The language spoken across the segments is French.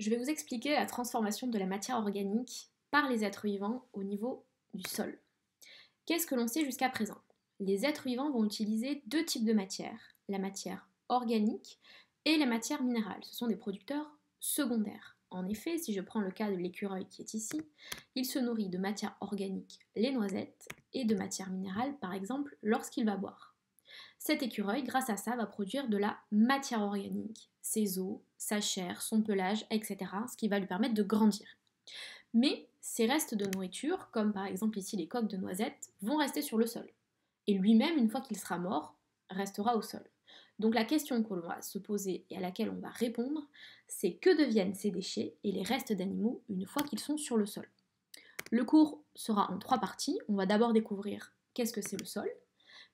je vais vous expliquer la transformation de la matière organique par les êtres vivants au niveau du sol. Qu'est-ce que l'on sait jusqu'à présent Les êtres vivants vont utiliser deux types de matière, la matière organique et la matière minérale. Ce sont des producteurs secondaires. En effet, si je prends le cas de l'écureuil qui est ici, il se nourrit de matière organique, les noisettes, et de matière minérale, par exemple, lorsqu'il va boire. Cet écureuil, grâce à ça, va produire de la matière organique, ses os, sa chair, son pelage, etc., ce qui va lui permettre de grandir. Mais ces restes de nourriture, comme par exemple ici les coques de noisettes, vont rester sur le sol. Et lui-même, une fois qu'il sera mort, restera au sol. Donc la question qu'on va se poser et à laquelle on va répondre, c'est que deviennent ces déchets et les restes d'animaux une fois qu'ils sont sur le sol Le cours sera en trois parties. On va d'abord découvrir qu'est-ce que c'est le sol,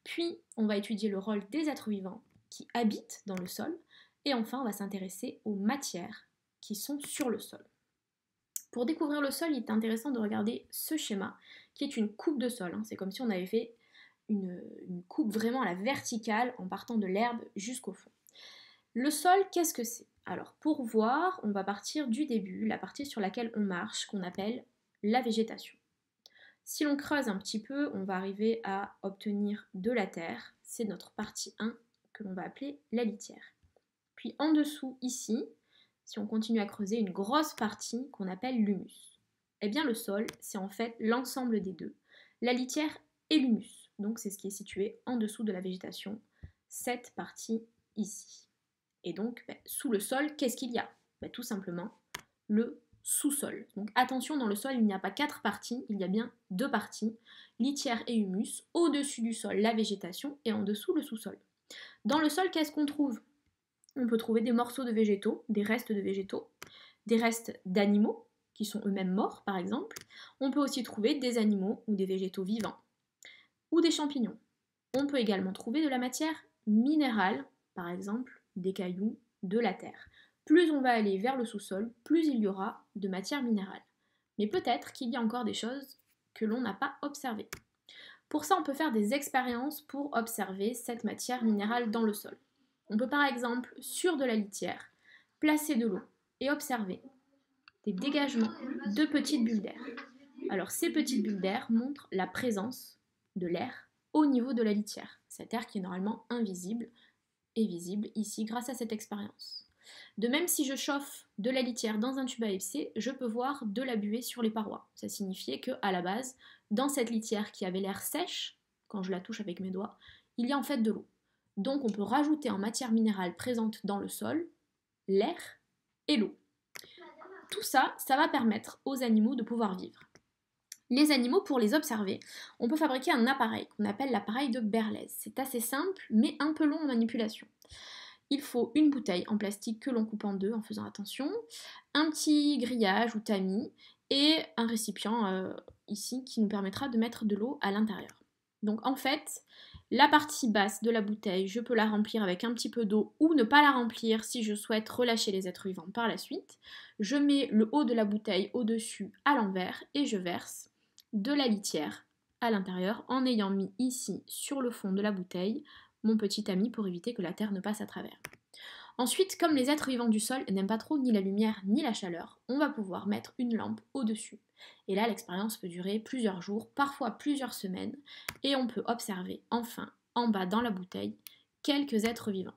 puis, on va étudier le rôle des êtres vivants qui habitent dans le sol. Et enfin, on va s'intéresser aux matières qui sont sur le sol. Pour découvrir le sol, il est intéressant de regarder ce schéma, qui est une coupe de sol. Hein. C'est comme si on avait fait une, coupe vraiment à la verticale, en partant de l'herbe jusqu'au fond. Le sol, qu'est-ce que c'est Alors, pour voir, on va partir du début, la partie sur laquelle on marche, qu'on appelle la végétation. Si l'on creuse un petit peu, on va arriver à obtenir de la terre. C'est notre partie 1 que l'on va appeler la litière. Puis en dessous, ici, si on continue à creuser une grosse partie qu'on appelle l'humus. Eh bien le sol, c'est en fait l'ensemble des deux, la litière et l'humus. Donc c'est ce qui est situé en dessous de la végétation, cette partie ici. Et donc, ben, sous le sol, qu'est-ce qu'il y a ben, Tout simplement le sous-sol. Donc attention, dans le sol, il n'y a pas quatre parties, il y a bien deux parties, litière et humus, au-dessus du sol, la végétation, et en dessous, le sous-sol. Dans le sol, qu'est-ce qu'on trouve On peut trouver des morceaux de végétaux, des restes de végétaux, des restes d'animaux, qui sont eux-mêmes morts, par exemple. On peut aussi trouver des animaux ou des végétaux vivants, ou des champignons. On peut également trouver de la matière minérale, par exemple des cailloux, de la terre. Plus on va aller vers le sous-sol, plus il y aura de matière minérale. Mais peut-être qu'il y a encore des choses que l'on n'a pas observées. Pour ça, on peut faire des expériences pour observer cette matière minérale dans le sol. On peut par exemple, sur de la litière, placer de l'eau et observer des dégagements de petites bulles d'air. Alors ces petites bulles d'air montrent la présence de l'air au niveau de la litière, cet air qui est normalement invisible est visible ici grâce à cette expérience. De même, si je chauffe de la litière dans un tube à je peux voir de la buée sur les parois. Ça signifiait que, à la base, dans cette litière qui avait l'air sèche, quand je la touche avec mes doigts, il y a en fait de l'eau. Donc on peut rajouter en matière minérale présente dans le sol l'air et l'eau. Tout ça, ça va permettre aux animaux de pouvoir vivre. Les animaux, pour les observer, on peut fabriquer un appareil qu'on appelle l'appareil de Berlès. C'est assez simple, mais un peu long en manipulation il faut une bouteille en plastique que l'on coupe en deux en faisant attention, un petit grillage ou tamis et un récipient euh, ici qui nous permettra de mettre de l'eau à l'intérieur. Donc en fait, la partie basse de la bouteille, je peux la remplir avec un petit peu d'eau ou ne pas la remplir si je souhaite relâcher les êtres vivants par la suite. Je mets le haut de la bouteille au-dessus à l'envers et je verse de la litière à l'intérieur en ayant mis ici sur le fond de la bouteille mon petit ami, pour éviter que la terre ne passe à travers. Ensuite, comme les êtres vivants du sol n'aiment pas trop ni la lumière ni la chaleur, on va pouvoir mettre une lampe au-dessus. Et là, l'expérience peut durer plusieurs jours, parfois plusieurs semaines, et on peut observer enfin, en bas dans la bouteille, quelques êtres vivants.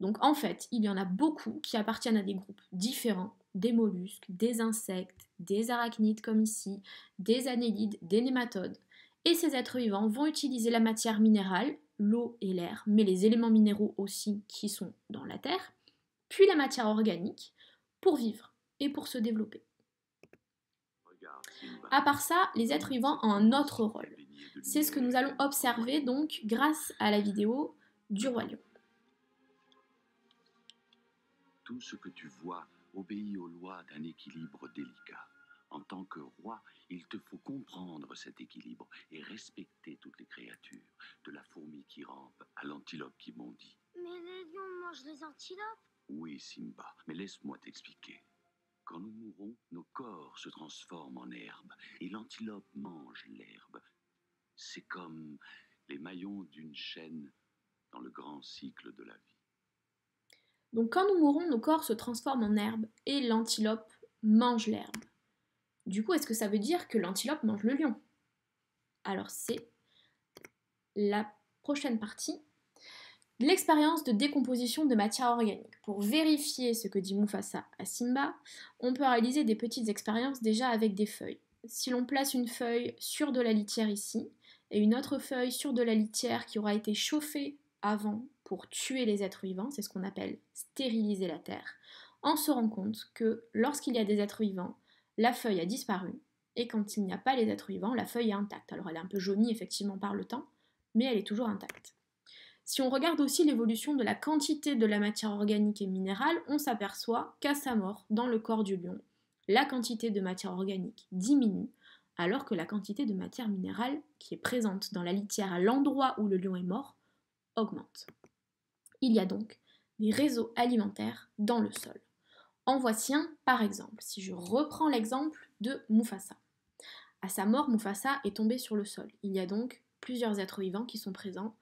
Donc en fait, il y en a beaucoup qui appartiennent à des groupes différents, des mollusques, des insectes, des arachnides comme ici, des annélides, des nématodes. Et ces êtres vivants vont utiliser la matière minérale, l'eau et l'air, mais les éléments minéraux aussi qui sont dans la terre, puis la matière organique pour vivre et pour se développer. À part ça, les êtres vivants ont un autre rôle. C'est ce que nous allons observer donc grâce à la vidéo du royaume. Tout ce que tu vois obéit aux lois d'un équilibre délicat. En tant que roi, il te faut comprendre cet équilibre et respecter toutes les créatures, de la fourmi qui rampe à l'antilope qui bondit. Mais les lions mangent les antilopes Oui, Simba, mais laisse-moi t'expliquer. Quand nous mourons, nos corps se transforment en herbe et l'antilope mange l'herbe. C'est comme les maillons d'une chaîne dans le grand cycle de la vie. Donc quand nous mourons, nos corps se transforment en herbe et l'antilope mange l'herbe. Du coup, est-ce que ça veut dire que l'antilope mange le lion Alors c'est la prochaine partie. L'expérience de décomposition de matière organique. Pour vérifier ce que dit Mufasa à Simba, on peut réaliser des petites expériences déjà avec des feuilles. Si l'on place une feuille sur de la litière ici, et une autre feuille sur de la litière qui aura été chauffée avant pour tuer les êtres vivants, c'est ce qu'on appelle stériliser la terre, on se rend compte que lorsqu'il y a des êtres vivants, la feuille a disparu, et quand il n'y a pas les êtres vivants, la feuille est intacte. Alors elle est un peu jaunie effectivement par le temps, mais elle est toujours intacte. Si on regarde aussi l'évolution de la quantité de la matière organique et minérale, on s'aperçoit qu'à sa mort, dans le corps du lion, la quantité de matière organique diminue, alors que la quantité de matière minérale qui est présente dans la litière à l'endroit où le lion est mort augmente. Il y a donc des réseaux alimentaires dans le sol. En voici un par exemple, si je reprends l'exemple de Mufasa. À sa mort, Mufasa est tombé sur le sol. Il y a donc plusieurs êtres vivants qui sont présents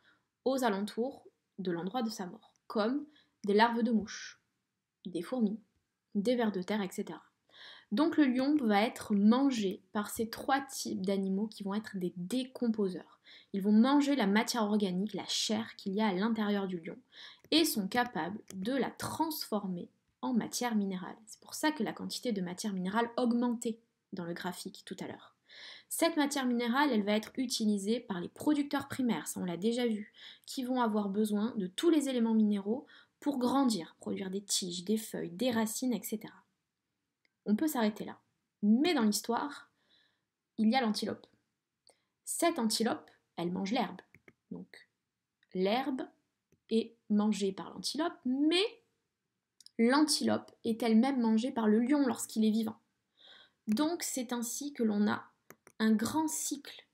aux alentours de l'endroit de sa mort, comme des larves de mouches, des fourmis, des vers de terre, etc. Donc le lion va être mangé par ces trois types d'animaux qui vont être des décomposeurs. Ils vont manger la matière organique, la chair qu'il y a à l'intérieur du lion, et sont capables de la transformer en matière minérale. C'est pour ça que la quantité de matière minérale augmentait dans le graphique tout à l'heure. Cette matière minérale, elle va être utilisée par les producteurs primaires, ça on l'a déjà vu, qui vont avoir besoin de tous les éléments minéraux pour grandir, produire des tiges, des feuilles, des racines, etc. On peut s'arrêter là. Mais dans l'histoire, il y a l'antilope. Cette antilope, elle mange l'herbe. Donc l'herbe est mangée par l'antilope, mais l'antilope est elle-même mangée par le lion lorsqu'il est vivant. Donc c'est ainsi que l'on a un grand cycle.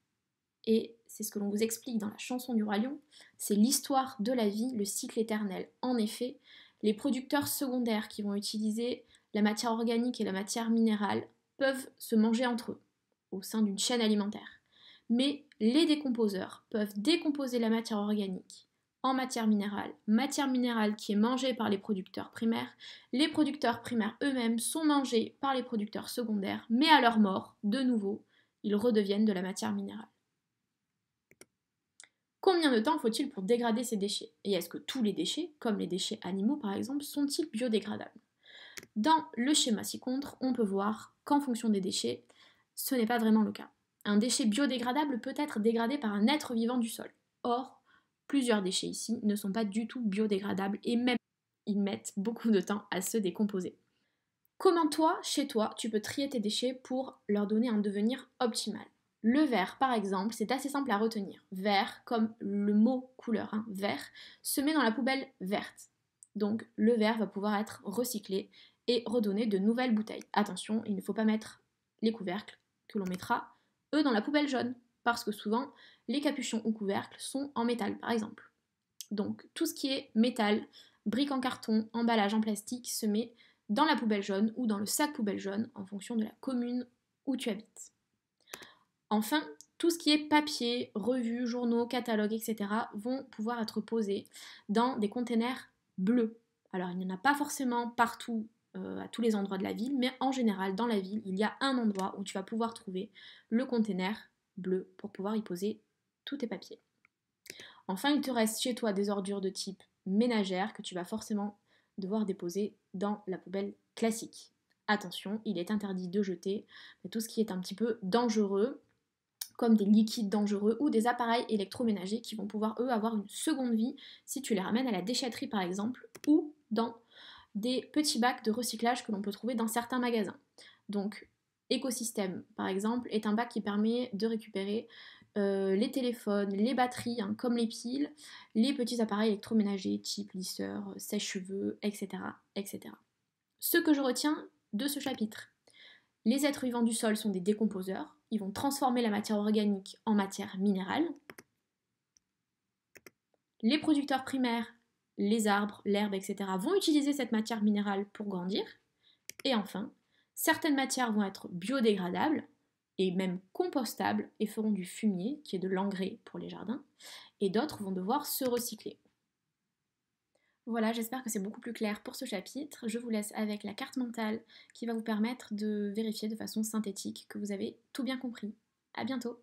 Et c'est ce que l'on vous explique dans la chanson du roi lion, c'est l'histoire de la vie, le cycle éternel. En effet, les producteurs secondaires qui vont utiliser la matière organique et la matière minérale peuvent se manger entre eux au sein d'une chaîne alimentaire. Mais les décomposeurs peuvent décomposer la matière organique en matière minérale, matière minérale qui est mangée par les producteurs primaires. Les producteurs primaires eux-mêmes sont mangés par les producteurs secondaires, mais à leur mort, de nouveau, ils redeviennent de la matière minérale. Combien de temps faut-il pour dégrader ces déchets Et est-ce que tous les déchets, comme les déchets animaux par exemple, sont-ils biodégradables Dans le schéma ci-contre, on peut voir qu'en fonction des déchets, ce n'est pas vraiment le cas. Un déchet biodégradable peut être dégradé par un être vivant du sol. Or, plusieurs déchets ici ne sont pas du tout biodégradables et même ils mettent beaucoup de temps à se décomposer. Comment toi, chez toi, tu peux trier tes déchets pour leur donner un devenir optimal le vert, par exemple, c'est assez simple à retenir. Vert, comme le mot couleur, hein, vert, se met dans la poubelle verte. Donc le verre va pouvoir être recyclé et redonner de nouvelles bouteilles. Attention, il ne faut pas mettre les couvercles que l'on mettra, eux, dans la poubelle jaune parce que souvent les capuchons ou couvercles sont en métal par exemple. Donc tout ce qui est métal, briques en carton, emballage en plastique se met dans la poubelle jaune ou dans le sac poubelle jaune en fonction de la commune où tu habites. Enfin, tout ce qui est papier, revues, journaux, catalogues, etc. vont pouvoir être posés dans des containers bleus. Alors il n'y en a pas forcément partout euh, à tous les endroits de la ville, mais en général dans la ville, il y a un endroit où tu vas pouvoir trouver le container bleu pour pouvoir y poser tous tes papiers. Enfin, il te reste chez toi des ordures de type ménagère que tu vas forcément devoir déposer dans la poubelle classique. Attention, il est interdit de jeter tout ce qui est un petit peu dangereux, comme des liquides dangereux ou des appareils électroménagers qui vont pouvoir, eux, avoir une seconde vie si tu les ramènes à la déchetterie, par exemple, ou dans des petits bacs de recyclage que l'on peut trouver dans certains magasins. Donc, écosystème, par exemple, est un bac qui permet de récupérer euh, les téléphones, les batteries, hein, comme les piles, les petits appareils électroménagers, type lisseur, sèche-cheveux, etc., etc. Ce que je retiens de ce chapitre, les êtres vivants du sol sont des décomposeurs, ils vont transformer la matière organique en matière minérale. Les producteurs primaires, les arbres, l'herbe, etc., vont utiliser cette matière minérale pour grandir. Et enfin, Certaines matières vont être biodégradables et même compostables et feront du fumier, qui est de l'engrais pour les jardins, et d'autres vont devoir se recycler. Voilà, j'espère que c'est beaucoup plus clair pour ce chapitre. Je vous laisse avec la carte mentale qui va vous permettre de vérifier de façon synthétique que vous avez tout bien compris. À bientôt